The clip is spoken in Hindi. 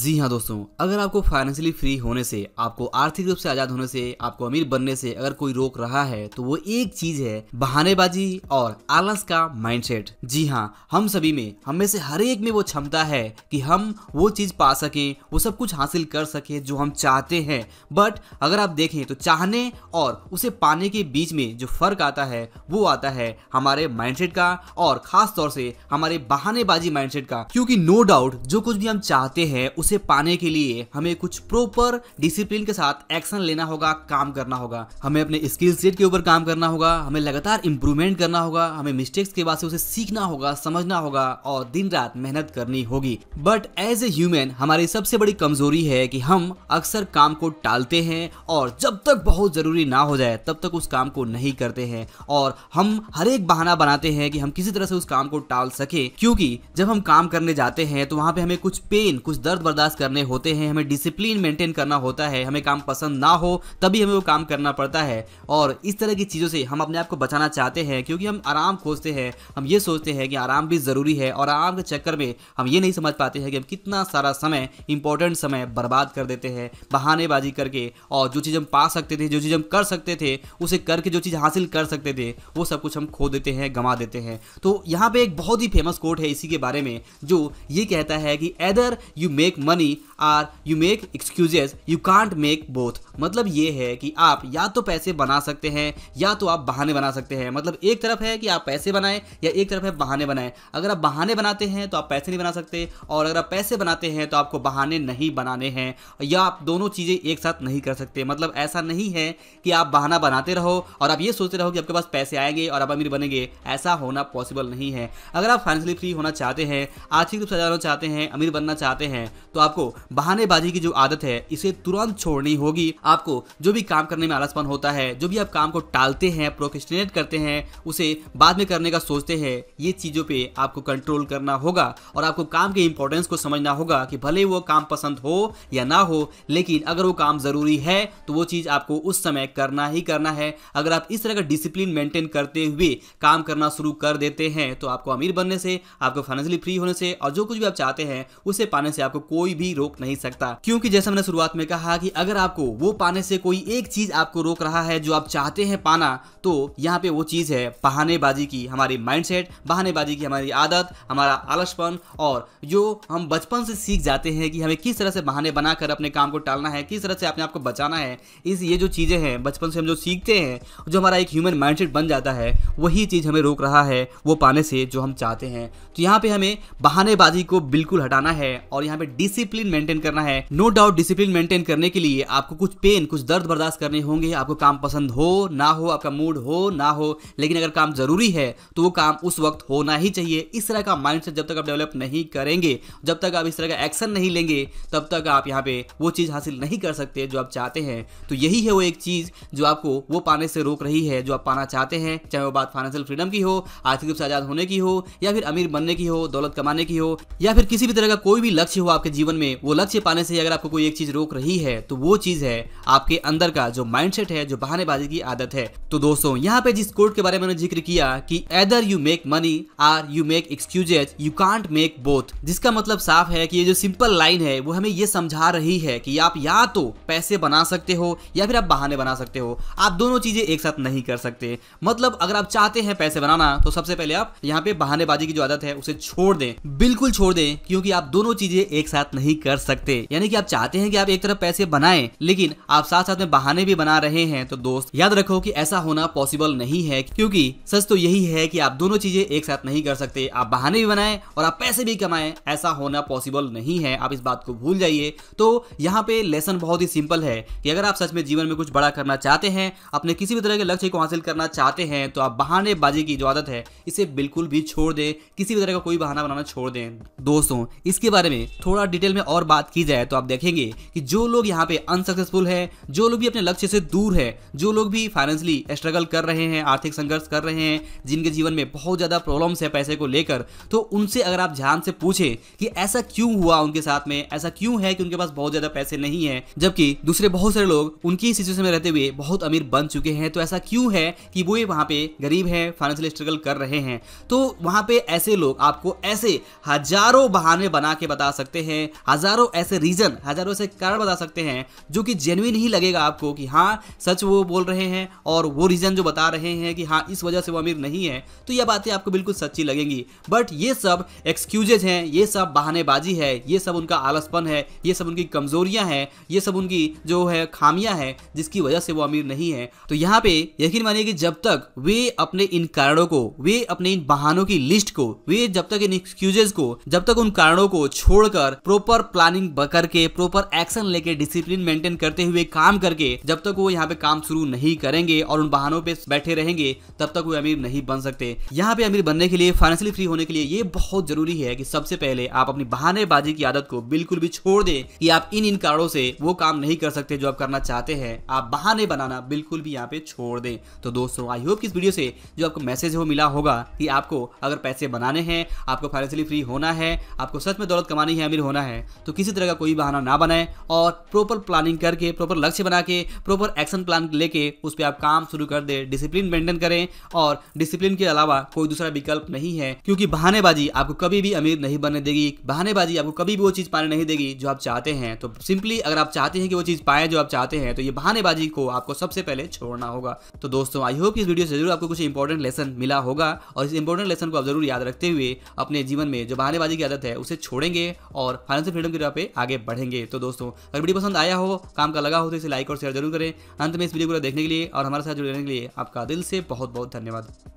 जी हाँ दोस्तों अगर आपको फाइनेंशियली फ्री होने से आपको आर्थिक रूप से आजाद होने से आपको अमीर बनने से अगर कोई रोक रहा है तो वो एक चीज है बहानेबाजी और आलस का माइंडसेट जी हाँ हम सभी में हमें से हर एक में वो क्षमता है कि हम वो चीज पा सकें वो सब कुछ हासिल कर सकें जो हम चाहते हैं बट अगर आप देखें तो चाहने और उसे पाने के बीच में जो फर्क आता है वो आता है हमारे माइंडसेट का और खास तौर से हमारे बहानेबाजी माइंडसेट का क्योंकि नो डाउट जो कुछ भी हम चाहते हैं उसे पाने के लिए हमें कुछ प्रॉपर डिसिप्लिन के साथ एक्शन लेना होगा काम करना होगा हमें अपने स्किल सेट के ऊपर काम करना होगा हमें लगातार इंप्रूवमेंट करना होगा हमें मिस्टेक्स के बाद से उसे सीखना होगा समझना होगा और दिन रात मेहनत करनी होगी बट एज ए ह्यूमन हमारी सबसे बड़ी कमजोरी है कि हम अक्सर काम को टालते हैं और जब तक बहुत जरूरी ना हो जाए तब तक उस काम को नहीं करते हैं और हम हर एक बहाना बनाते हैं कि हम किसी तरह से उस काम को टाल सके क्योंकि जब हम काम करने जाते हैं तो वहां पे हमें कुछ पेन कुछ दर्द बर्दाश्त करने होते हैं हमें डिसिप्लिन मेंटेन करना होता है हमें काम पसंद ना हो तभी हमें वो काम करना पड़ता है और इस तरह की चीज़ों से हम अपने आप को बचाना चाहते हैं क्योंकि हम आराम खोजते हैं हम ये सोचते हैं कि आराम भी ज़रूरी है और आराम के चक्कर में हम ये नहीं समझ पाते हैं कि हम कितना सारा समय इंपॉर्टेंट समय बर्बाद कर देते हैं बहानेबाजी करके और जो चीज़ हम पा सकते थे जो चीज़ हम कर सकते थे उसे करके जो चीज़ हासिल कर सकते थे वो सब कुछ हम खो देते हैं गंवा देते हैं तो यहाँ पर एक बहुत ही फेमस कोट है इसी के बारे में जो ये कहता है कि either you make money or you make excuses you can't make both मतलब ये है कि आप या तो पैसे बना सकते हैं या तो आप बहाने बना सकते हैं मतलब एक तरफ है कि आप पैसे बनाएं या एक तरफ है बहाने बनाएं अगर आप बहाने बनाते हैं तो आप पैसे नहीं बना सकते और अगर आप पैसे बनाते हैं तो आपको बहाने नहीं बनाने हैं या आप दोनों चीज़ें एक साथ नहीं कर सकते मतलब ऐसा नहीं है कि आप बहाना बनाते रहो और आप ये सोचते रहो कि आपके पास पैसे आएंगे और आप अमीर बनेंगे ऐसा होना पॉसिबल नहीं है अगर आप फाइनेंशियली फ्री होना चाहते हैं आर्थिक रूप से जाना चाहते हैं अमीर बनना चाहते हैं तो आपको बहानेबाजी की जो आदत है इसे तुरंत छोड़नी होगी आपको जो भी काम करने में आलसपन होता है जो भी आप काम को टालते हैं प्रोकेस्टिनेट करते हैं उसे बाद में करने का सोचते हैं ये चीज़ों पे आपको कंट्रोल करना होगा और आपको काम के इंपॉर्टेंस को समझना होगा कि भले वो काम पसंद हो या ना हो लेकिन अगर वो काम ज़रूरी है तो वो चीज़ आपको उस समय करना ही करना है अगर आप इस तरह का डिसिप्लिन मेंटेन करते हुए काम करना शुरू कर देते हैं तो आपको अमीर बनने से आपको फाइनेंशियली फ्री होने से और जो कुछ भी आप चाहते हैं उसे पाने से आपको कोई कोई भी रोक नहीं सकता क्योंकि जैसे मैंने शुरुआत में कहा कि अगर आपको वो पाने से कोई एक चीज आपको रोक रहा है जो आप चाहते हैं पाना तो यहाँ पे वो चीज है बहानेबाजी की हमारी माइंडसेट बहानेबाजी की हमारी आदत हमारा आलसपन और जो हम बचपन से सीख जाते हैं कि हमें किस तरह से बहाने बनाकर अपने काम को टालना है किस तरह से अपने आप को बचाना है इस ये जो चीजें हैं बचपन से हम जो सीखते हैं जो हमारा एक ह्यूमन माइंडसेट बन जाता है वही चीज हमें रोक रहा है वो पाने से जो हम चाहते हैं तो यहाँ पे हमें बहानेबाजी को बिल्कुल हटाना है और यहाँ पे डिस डिसिप्लिन मेंटेन करना है नो डाउट डिसिप्लिन मेंटेन करने के लिए आपको कुछ पेन कुछ दर्द बर्दाश्त करने होंगे आपको काम पसंद हो ना हो आपका मूड हो ना हो लेकिन अगर काम जरूरी है तो वो काम उस वक्त होना ही चाहिए इस तरह का माइंड जब तक आप डेवलप नहीं करेंगे जब तक आप इस तरह का एक्शन नहीं लेंगे तब तक आप यहाँ पे वो चीज़ हासिल नहीं कर सकते जो आप चाहते हैं तो यही है वो एक चीज़ जो आपको वो पाने से रोक रही है जो आप पाना चाहते हैं चाहे वो बात फाइनेंशियल फ्रीडम की हो आर्थिक रूप से आजाद होने की हो या फिर अमीर बनने की हो दौलत कमाने की हो या फिर किसी भी तरह का कोई भी लक्ष्य हो आपके जीवन जीवन में वो लक्ष्य पाने से अगर आपको कोई एक चीज रोक रही है तो वो चीज है आपके अंदर का जो माइंडसेट है जो बहानेबाजी की आदत है तो दोस्तों यहाँ पे जिस कोर्ट के बारे में जिक्र किया कि either you make money or you make excuses you can't make both जिसका मतलब साफ है कि ये जो सिंपल लाइन है वो हमें ये समझा रही है कि आप या तो पैसे बना सकते हो या फिर आप बहाने बना सकते हो आप दोनों चीजें एक साथ नहीं कर सकते मतलब अगर आप चाहते हैं पैसे बनाना तो सबसे पहले आप यहाँ पे बहानेबाजी की जो आदत है उसे छोड़ दें बिल्कुल छोड़ दें क्योंकि आप दोनों चीजें एक साथ नहीं कर सकते यानी कि आप चाहते हैं कि आप एक तरफ पैसे बनाएं लेकिन आप साथ साथ में बहाने भी बना रहे हैं तो दोस्त याद रखो कि ऐसा होना पॉसिबल नहीं है क्योंकि सच तो यही है कि आप दोनों चीजें एक साथ नहीं कर सकते आप बहाने भी बनाए और आप पैसे भी कमाए ऐसा होना पॉसिबल नहीं है आप इस बात को भूल जाइए तो यहाँ पे लेसन बहुत ही सिंपल है कि अगर आप सच में जीवन में कुछ बड़ा करना चाहते हैं अपने किसी भी तरह के लक्ष्य को हासिल करना चाहते हैं तो आप बहानेबाजी की जो आदत है इसे बिल्कुल भी छोड़ दें किसी भी तरह का कोई बहाना बनाना छोड़ दें दोस्तों इसके बारे में थोड़ा डिटेल में और बात की जाए तो आप देखेंगे कि जो लोग यहाँ पे अनसक्सेसफुल है जो लोग भी अपने लक्ष्य से दूर है जो लोग भी फाइनेंशियली स्ट्रगल कर रहे हैं आर्थिक संघर्ष कर रहे हैं जिनके जीवन में बहुत ज़्यादा प्रॉब्लम्स है पैसे को लेकर तो उनसे अगर आप ध्यान से पूछें कि ऐसा क्यों हुआ उनके साथ में ऐसा क्यों है कि उनके पास बहुत ज़्यादा पैसे नहीं है जबकि दूसरे बहुत सारे लोग उनकी सिचुएशन में रहते हुए बहुत अमीर बन चुके हैं तो ऐसा क्यों है कि वो वहां पे गरीब है फाइनेंशियल स्ट्रगल कर रहे हैं तो वहां पे ऐसे लोग आपको ऐसे हजारों बहाने बना के बता सकते हैं हैं हज़ारों ऐसे रीज़न हज़ारों ऐसे कारण बता सकते हैं जो कि जेनविन ही लगेगा आपको कि हाँ सच वो बोल रहे हैं और वो रीज़न जो बता रहे हैं कि हाँ इस वजह से वो अमीर नहीं है तो यह बातें आपको बिल्कुल सच्ची लगेंगी बट ये सब एक्सक्यूजेज हैं ये सब बहानेबाजी है ये सब उनका आलसपन है ये सब उनकी कमजोरियां हैं ये सब उनकी जो है खामियां हैं जिसकी वजह से वो अमीर नहीं है तो यहाँ पे यकीन मानिए कि जब तक वे अपने इन कारणों को वे अपने इन बहानों की लिस्ट को वे जब तक इन एक्सक्यूजेज को जब तक उन कारणों को छोड़कर प्रॉपर प्लानिंग करके प्रॉपर एक्शन लेके डिसिप्लिन मेंटेन करते हुए काम करके जब तक वो यहाँ पे काम शुरू नहीं करेंगे और उन बहानों पे बैठे रहेंगे तब तक वो अमीर नहीं बन सकते यहाँ पे अमीर बनने के लिए फाइनेंशियली फ्री होने के लिए ये बहुत जरूरी है कि सबसे पहले आप अपनी बहानेबाजी की आदत को बिल्कुल भी छोड़ दे कि आप इन इन कारणों से वो काम नहीं कर सकते जो आप करना चाहते हैं आप बहाने बनाना बिल्कुल भी यहाँ पे छोड़ दें तो दोस्तों आई होप इस वीडियो से जो आपको मैसेज हो मिला होगा कि आपको अगर पैसे बनाने हैं आपको फाइनेंशियली फ्री होना है आपको सच में दौलत कमानी है अमीर होना करना है तो किसी तरह का कोई बहाना ना बनाए और प्रॉपर प्लानिंग करके प्रॉपर लक्ष्य बना के प्रॉपर एक्शन प्लान लेके उस पर आप काम शुरू कर दे डिसिप्लिन मेंटेन करें और डिसिप्लिन के अलावा कोई दूसरा विकल्प नहीं है क्योंकि बहानेबाजी आपको कभी भी अमीर नहीं बनने देगी बहानेबाजी आपको कभी भी वो चीज़ पाने नहीं देगी जो आप चाहते हैं तो सिंपली अगर आप चाहते हैं कि वो चीज़ पाए जो आप चाहते हैं तो ये बहानेबाजी को आपको सबसे पहले छोड़ना होगा तो दोस्तों आई होप इस वीडियो से जरूर आपको कुछ इंपॉर्टेंट लेसन मिला होगा और इस इंपॉर्टेंट लेसन को आप जरूर याद रखते हुए अपने जीवन में जो बहानेबाजी की आदत है उसे छोड़ेंगे और फाइनेंशियल फ्रीडम की राह पे आगे बढ़ेंगे तो दोस्तों अगर वीडियो पसंद आया हो काम का लगा हो तो इसे लाइक और शेयर जरूर करें अंत में इस वीडियो को देखने के लिए और हमारे साथ जुड़े रहने के लिए आपका दिल से बहुत बहुत धन्यवाद